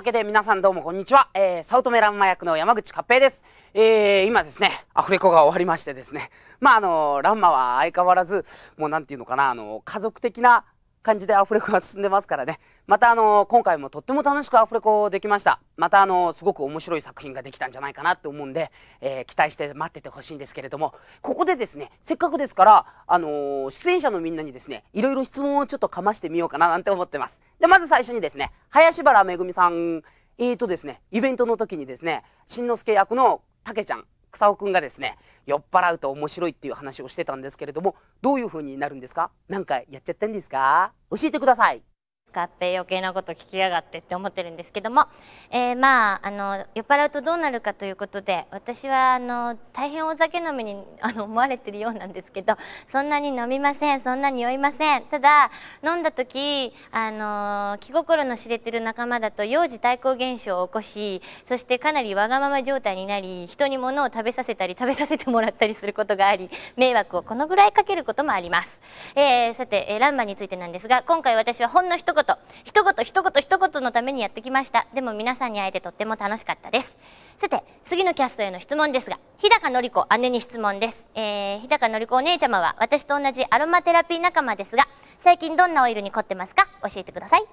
わけで皆さんどうもこんにちは。えー、サウトメランマ役の山口勝平です。えー、今ですね、アフレコが終わりましてですね。まあ、あの、ランマは相変わらず、もうなんていうのかな、あの、家族的な感じでアフレコが進んでますからね。またあの、今回もとっても楽しくアフレコできました。またあの、すごく面白い作品ができたんじゃないかなって思うんで、えー、期待して待っててほしいんですけれども、ここでですね、せっかくですから、あの出演者のみんなにですね、いろいろ質問をちょっとかましてみようかななんて思ってます。で、まず最初にですね、林原めぐみさん、えーとですね、イベントの時にですね、しんのすけ役のたけちゃん、草尾くんがですね、酔っ払うと面白いっていう話をしてたんですけれども、どういう風になるんですか何かやっちゃってんですか教えてください。使って余計なこと聞きやがってって思ってるんですけども、えー、まああの酔っ払うとどうなるかということで私はあの大変お酒飲みに あの思われてるようなんですけどそんなに飲みませんそんなに酔いませんただ飲んだ時あの気心の知れてる仲間だと幼児対抗現象を起こしそしてかなりわがまま状態になり人に物を食べさせたり食べさせてもらったりすることがあり迷惑をこのぐらいかけることもあります。えー、さて、えー、ランマについてなんですが今回私はほんの一言言一言一言一言のためにやってきましたでも皆さんに会えてとっても楽しかったですさて次のキャストへの質問ですが日高のり子姉に質問です、えー、日高のり子お姉ちゃまは私と同じアロマテラピー仲間ですが最近どんなオイルに凝ってますか教えてください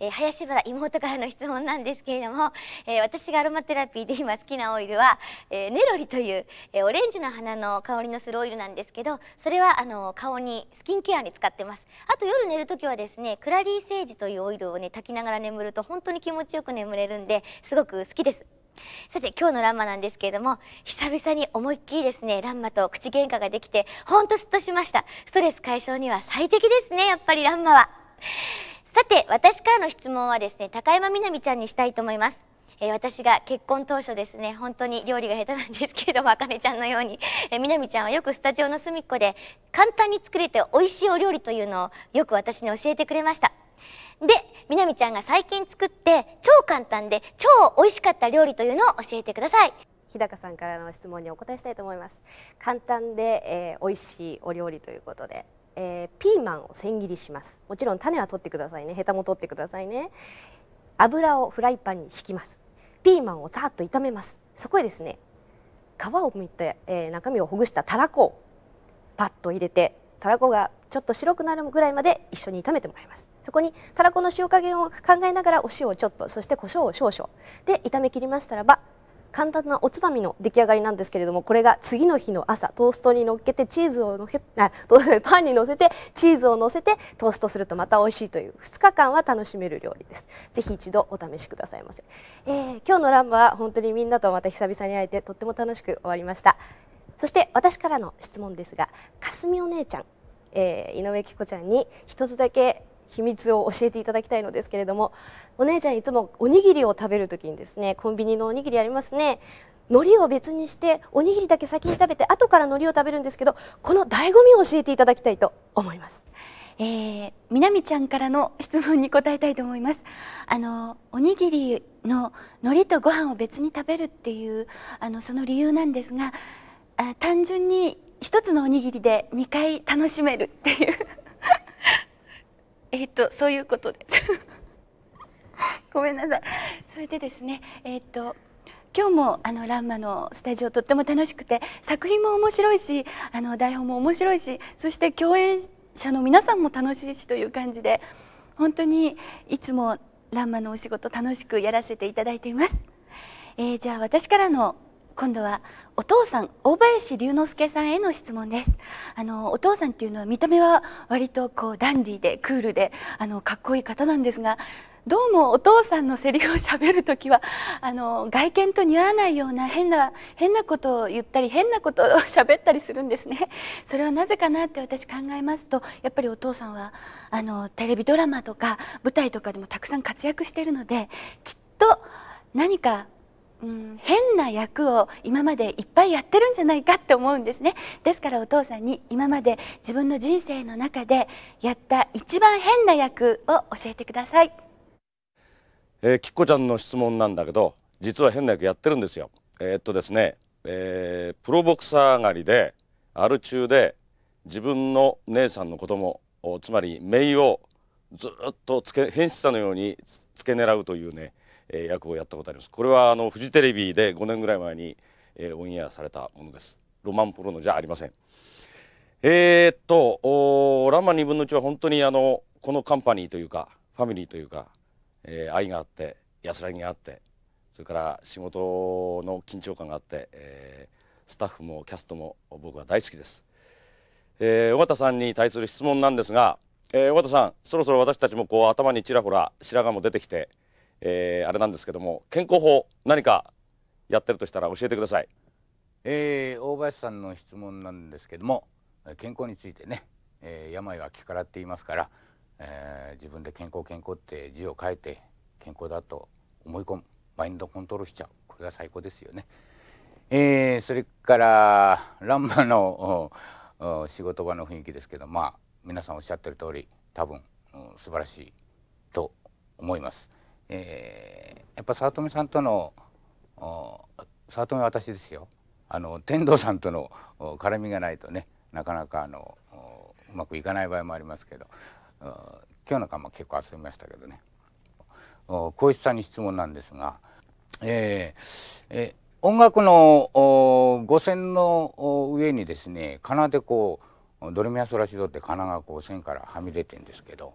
えー、林原妹からの質問なんですけれども、えー、私がアロマテラピーで今好きなオイルは、えー、ネロリという、えオレンジの花の香りのするオイルなんですけどそれはあの顔にスキンケアに使ってますあと夜寝る時はですねクラリーセージというオイルをね炊きながら眠ると本当に気持ちよく眠れるんですごく好きですさて今日のランマなんですけれども久々に思いっきりですねランマと口喧嘩ができてほんとすっとしましたストレス解消には最適ですねやっぱりランマはさて私からの質問はですね高山みなみちゃんにしたいと思いますえ私が結婚当初ですね本当に料理が下手なんですけれどもあかねちゃんのように、えみなみちゃんはよくスタジオの隅っこで簡単に作れて美味しいお料理というのをよく私に教えてくれましたでみなみちゃんが最近作って超簡単で超美味しかった料理というのを教えてください日高さんからの質問にお答えしたいと思います簡単で、えー、美味しいお料理ということでえー、ピーマンを千切りしますもちろん種は取ってくださいねヘタも取ってくださいね油をフライパンに敷きますピーマンをたっと炒めますそこへですね皮をむいて、えー、中身をほぐしたたらこをパッと入れてたらこがちょっと白くなるぐらいまで一緒に炒めてもらいますそこにたらこの塩加減を考えながらお塩をちょっとそして胡椒を少々で炒め切りましたらば簡単なおつまみの出来上がりなんですけれどもこれが次の日の朝トーストにのっけてチーズをのせあトトースパンにのせてチーズをのせてトーストするとまた美味しいという2日間は楽しめる料理ですぜひ一度お試しくださいませ、えー、今日のランバは本当にみんなとまた久々に会えてとっても楽しく終わりましたそして私からの質問ですがかすみお姉ちゃんえー、井上紀子ちゃんに一つだけ秘密を教えていただきたいのですけれどもお姉ちゃんいつもおにぎりを食べる時にですねコンビニのおにぎりありますね海苔を別にしておにぎりだけ先に食べて後から海苔を食べるんですけどこの醍醐味を教えていただきたいと思います。えー、南ちゃんからの質問に答えたいと思いますあのおにぎりの海苔とご飯を別に食べるっていうあのその理由なんですがあ単純に一つのおにぎりで2回楽しめるっていうえっ、とそういうことで ごめんなさいそれでですねえっ、と今日もあのランマのスタジオとっても楽しくて作品も面白いしあの台本も面白いしそして共演者の皆さんも楽しいしという感じで本当にいつもランマのお仕事楽しくやらせていただいています、えー、じゃあ私からの今度はお父さん大林龍之介さんへの質問ですあのお父さんっていうのは見た目は割とこうダンディーでクールであのかっこいい方なんですがどうもお父さんのセリフをしゃべる時はあの外見と似合わないような変な変なことを言ったり変なことをしゃべったりするんですねそれはなぜかなって私考えますとやっぱりお父さんはあのテレビドラマとか舞台とかでもたくさん活躍しているのできっと何かうん、変な役を今までいっぱいやってるんじゃないかって思うんですねですからお父さんに今まで自分の人生の中でやった一番変な役を教えてくださいえー、きっこちゃんの質問なんだけど実は変な役やってるんですよえー、っとですね、えー、プロボクサー上がりでアル中で自分の姉さんの子供つまり姪をずっとつけ変質者のようにつけ狙うというねえ役をやったことありますこれはあのフジテレビで5年ぐらい前に、えオンエアされたものですロマンプロのじゃありませんえー、っとランマ2分の1は本当にあのこのカンパニーというかファミリーというか、えー、愛があって安らぎがあってそれから仕事の緊張感があって、えー、スタッフもキャストも僕は大好きです、えー、尾形さんに対する質問なんですが、えー、尾形さんそろそろ私たちもこう頭にちらほら白髪も出てきてえー、あれなんですけども健康法何かやってるとしたら教えてください、えー、大林さんの質問なんですけども健康についてね、えー、病は気からって言いますから、えー、自分で健康健康って字を書いて健康だと思い込むマインドコントロールしちゃうこれが最高ですよね。えー、それからランマの仕事場の雰囲気ですけどまあ皆さんおっしゃってる通り多分、うん、素晴らしいと思います。えー、やっぱ早乙女さんとの早乙女は私ですよあの天童さんとの絡みがないとねなかなかあのうまくいかない場合もありますけど今日なんかも結構遊びましたけどね光一さんに質問なんですが、えー、えー、音楽の五線の上にですね奏でこうドレミアソラシドって金がこう線からはみ出てんですけど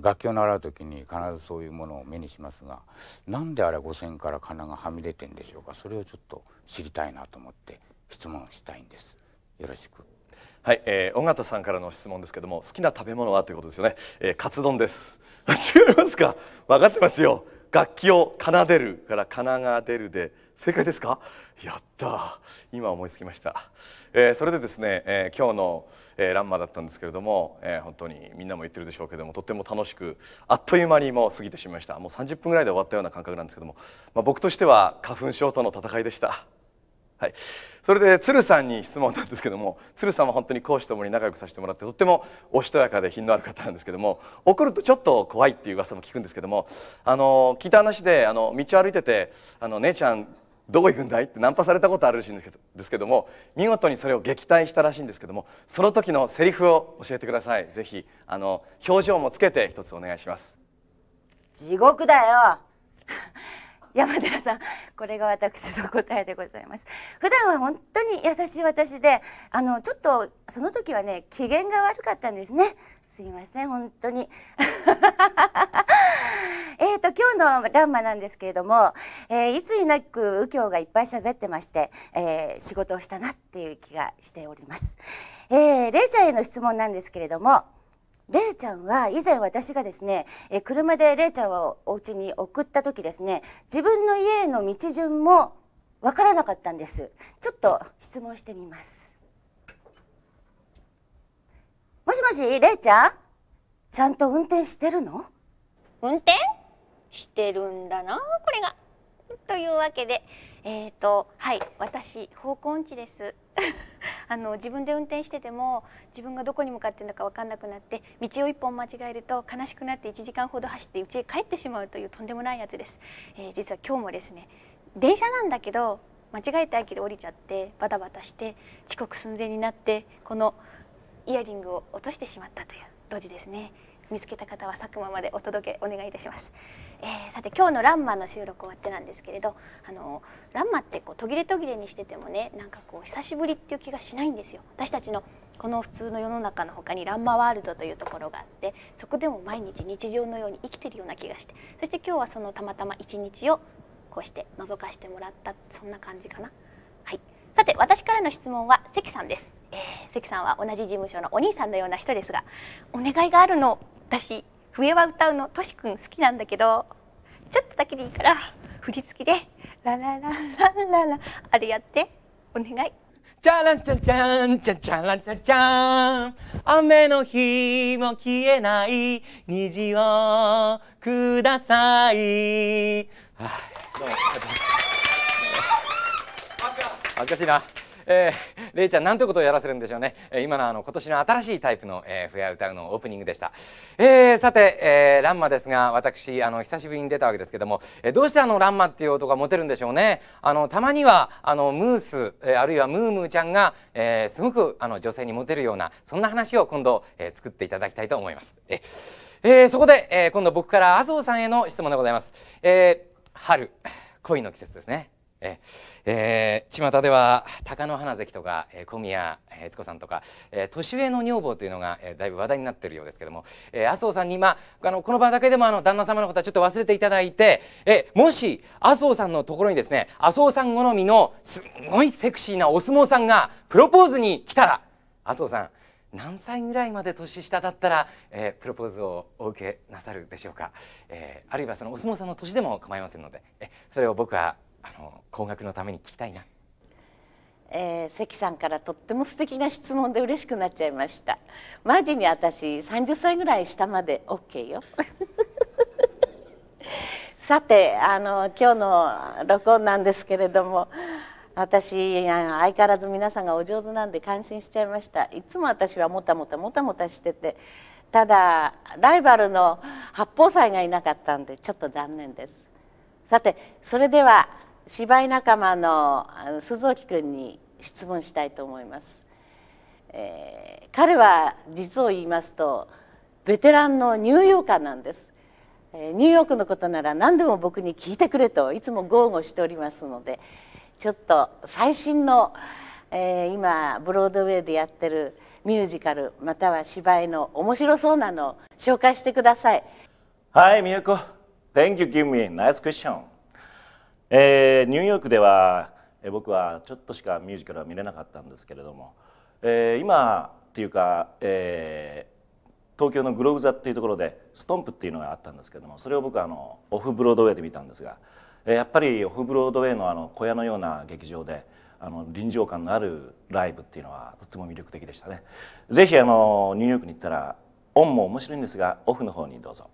楽器を習う時に必ずそういうものを目にしますがなんであれ五線から金がはみ出てんでしょうかそれをちょっと知りたいなと思って質問したいんです。よろしくはい、えー、尾形さんからの質問ですけども好きな食べ物はということですよね、えー、カツ丼です 違いますか分かってますよ楽器を奏でるから奏が出るで正解ですかやった今思いつきました、えー、それでですね、えー、今日の、えー、ランマだったんですけれども、えー、本当にみんなも言ってるでしょうけどもとっても楽しくあっという間にもう過ぎてしまいましたもう30分ぐらいで終わったような感覚なんですけども、まあ、僕としては花粉症との戦いでした。はい、それで鶴さんに質問なんですけども鶴さんは本当に講師ともに仲良くさせてもらってとってもおしとやかで品のある方なんですけども怒るとちょっと怖いっていう噂も聞くんですけどもあの聞いた話であの道を歩いてて「あの姉ちゃんどこ行くんだい?」ってナンパされたことあるらしいんですけども見事にそれを撃退したらしいんですけどもその時のセリフを教えてくださいぜひあの表情もつけて一つお願いします。地獄だよ山寺さんこれが私の答えでございます普段は本当に優しい私であのちょっとその時はね機嫌が悪かったんですねすいません本当に えっと今日の「ランマ」なんですけれども、えー、いつになく右京がいっぱい喋ってまして、えー、仕事をしたなっていう気がしております。えー、レジャーへの質問なんですけれどもれいちゃんは以前私がですね、え車でれいちゃんをお家に送った時ですね自分の家への道順もわからなかったんですちょっと質問してみますもしもしれいちゃんちゃんと運転してるの運転してるんだなこれがというわけでえー、とはい私方向音痴です あの自分で運転してても自分がどこに向かってるのか分かんなくなって道を一本間違えると悲しくなって1時間ほど走って家へ帰ってしまうというとんでもないやつです、えー、実は今日もですね電車なんだけど間違えて駅で降りちゃってバタバタして遅刻寸前になってこのイヤリングを落としてしまったというドジですね見つけた方は佐久間までお届けお願いいたします。えー、さて今日の「ランマ」の収録終わってなんですけれどあのランマってこう途切れ途切れにしててもねなんかこう久しぶりっていう気がしないんですよ。私たちのこの普通の世の中のほかにランマワールドというところがあってそこでも毎日日常のように生きてるような気がしてそして今日はそのたまたま一日をこうして覗かしてもらったそんな感じかな。はいさて私からの質問は関さんです、えー、関さんは同じ事務所のお兄さんのような人ですがお願いがあるの私笛は歌うのとしくん好きなんだけどちょっとだけでいいから振り付きでララララララあれやってお願いチャランチャンチャンチャンチャランチャンチャン雨の日も消えない虹をください、はあ、どうもありがとうございます赤しいなえー、れいちゃんなんてことをやらせるんでしょうね、えー、今のあの今年の新しいタイプの「えー、ふや歌う」のオープニングでした、えー、さて、えー、ランマですが私あの久しぶりに出たわけですけども、えー、どうしてあのランマっていう男がモテるんでしょうねあのたまにはあのムース、えー、あるいはムームーちゃんが、えー、すごくあの女性にモテるようなそんな話を今度、えー、作っていただきたいと思いますえ、えー、そこで、えー、今度僕から麻生さんへの質問でございます、えー、春恋の季節ですねええた巷では貴乃花関とか、えー、小宮悦子さんとか、えー、年上の女房というのが、えー、だいぶ話題になっているようですけども、えー、麻生さんに、まあ、あのこの場だけでもあの旦那様のことはちょっと忘れていただいて、えー、もし麻生さんのところにですね麻生さん好みのすごいセクシーなお相撲さんがプロポーズに来たら麻生さん何歳ぐらいまで年下だったら、えー、プロポーズをお受けなさるでしょうか、えー、あるいはそのお相撲さんの年でも構いませんので、えそれを僕はあの高額のために聞きたいな、えー、関さんからとっても素敵な質問で嬉しくなっちゃいましたマジに私30歳ぐらい下まで OK よ さてあの今日の録音なんですけれども私相変わらず皆さんがお上手なんで感心しちゃいましたいつも私はもたもたもたもたしててただライバルの八宝菜がいなかったんでちょっと残念ですさてそれでは芝居仲間の鈴木君に質問したいと思います、えー、彼は実を言いますとベテランのニューヨーカーなんです、えー、ニューヨークのことなら何でも僕に聞いてくれといつも豪語しておりますのでちょっと最新の、えー、今ブロードウェイでやってるミュージカルまたは芝居の面白そうなのを紹介してくださいはい美代子 Thank you give me nice question えー、ニューヨークでは、えー、僕はちょっとしかミュージカルは見れなかったんですけれども、えー、今っていうか、えー、東京のグローブ座っていうところでストンプっていうのがあったんですけどもそれを僕はあのオフブロードウェイで見たんですが、えー、やっぱりオフブロードウェイのあの小屋のような劇場で。あの臨場感のあるライブっていうのはとっても魅力的でしたね。ぜひあのニューヨークに行ったらオンも面白いんですがオフの方にどうぞ。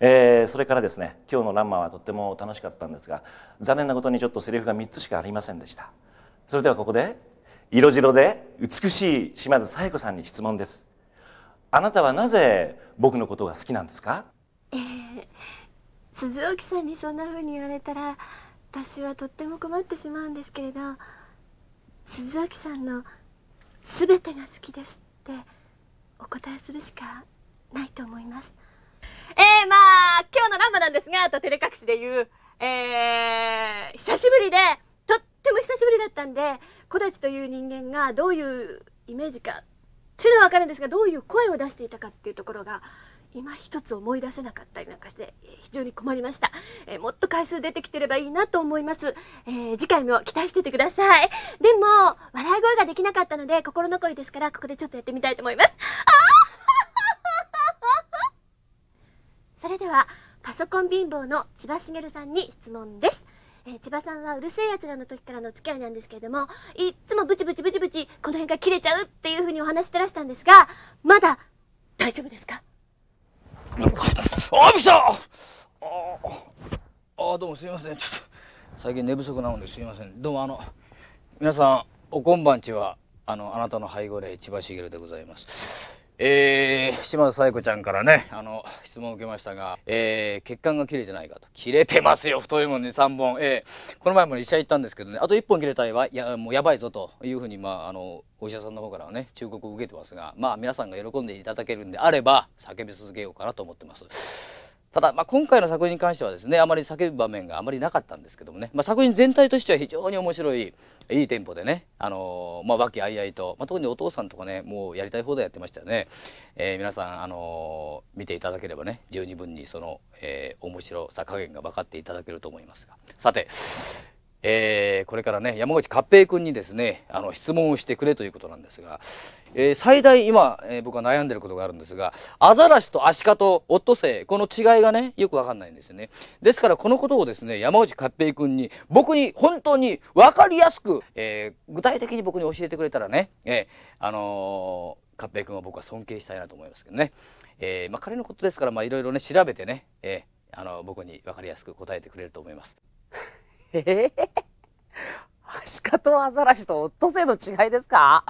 えー、それからですね今日の「ランマ」はとっても楽しかったんですが残念なことにちょっとセリフが3つしかありませんでしたそれではここで色白で美しい島津紗友子さんに質問ですあなたはなぜ僕のことが好きなんですか、えー、鈴沖さんにそんな風に言われたら私はとっても困ってしまうんですけれど鈴沖さんの「全てが好きです」ってお答えするしかないと思いますえー、まあ、今日のランマなんですが、と照れ隠しで言う、えー、久しぶりで、とっても久しぶりだったんで、木立という人間がどういうイメージか、っていうのはわかるんですが、どういう声を出していたかっていうところが、今一つ思い出せなかったりなんかして非常に困りました、えー、もっと回数出てきてればいいなと思います、えー、次回も期待しててくださいでも笑い声ができなかったので心残りですからここでちょっとやってみたいと思いますあーそれではパソコン貧乏の千葉茂さんに質問ですえー、千葉さんはうるせえやつらの時からの付き合いなんですけれどもいつもブチブチブチブチこの辺が切れちゃうっていうふうにお話してらしたんですがまだ大丈夫ですかあびしたああどうもすいませんちょっと最近寝不足なのですいませんどうもあの皆さんおこんばんちはあのあなたの背後霊千葉茂でございますえー、島津彩子ちゃんからね、あの、質問を受けましたが、えー、血管が切れてないかと。切れてますよ、太いもんね、3本。えー、この前も医者行ったんですけどね、あと1本切れたらや、もうやばいぞというふうに、まあ、あの、お医者さんの方からはね、忠告を受けてますが、まあ、皆さんが喜んでいただけるんであれば、叫び続けようかなと思ってます。ただ、まあ、今回の作品に関してはですねあまり叫ぶ場面があまりなかったんですけどもね、まあ、作品全体としては非常に面白いいいテンポでね、あのー、まあ、和気あいあいと、まあ、特にお父さんとかねもうやりたい放題やってましたよね、えー、皆さん、あのー、見ていただければね十二分にその、えー、面白さ加減が分かっていただけると思いますがさてえー、これからね山口勝平君にですねあの質問をしてくれということなんですが、えー、最大今、えー、僕は悩んでることがあるんですがアザラシとアシカとオットセイこの違いがねよく分かんないんですよねですからこのことをですね山口勝平君に僕に本当に分かりやすく、えー、具体的に僕に教えてくれたらね、えー、あのー、勝平君は僕は尊敬したいなと思いますけどね、えーまあ、彼のことですからいろいろね調べてね、えー、あの僕に分かりやすく答えてくれると思います。ええアシカとアザラシとオットセイの違いですか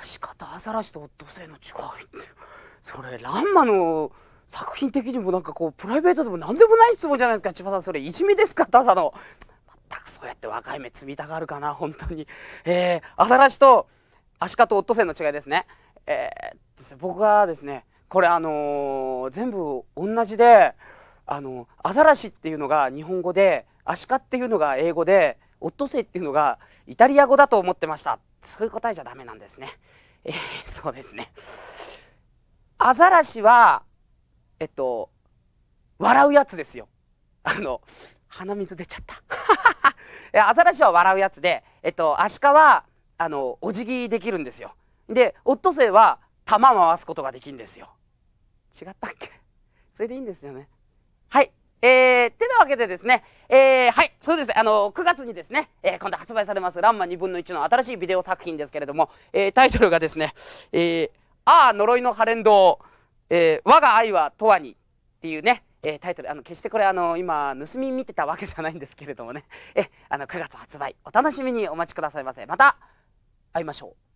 アシカとアザラシとオットセイの違いってそれランマの作品的にもなんかこうプライベートでも何でもない質問じゃないですか千葉さんそれいじめですかただの全くそうやって若い目積みたがるかな本当にえー、アザラシとアシカとオットセイの違いですねえー、僕はですねこれあのー、全部同じであのアザラシっていうのが日本語で「アシカっていうのが英語でオットセイっていうのがイタリア語だと思ってましたそういう答えじゃダメなんですねえー、そうですねアザラシはえっと笑うやつですよあの鼻水出ちゃった アザラシは笑うやつでえっとアシカはあのお辞儀できるんですよでオットセイは球回すことができるんですよ違ったっけそれでいいんですよねえー、てなわけでですね、えー、はい、そうです、あの、9月にですね、えー、今度発売されます、ランマ2分の1の新しいビデオ作品ですけれども、えー、タイトルがですね、えー、ああ、呪いのハレンドえー、我が愛は永遠にっていうね、えー、タイトルあの決してこれあの今盗み見てたわけじゃないんですけれどもねえあの9月発売お楽しみにお待ちくださいませまた会いましょう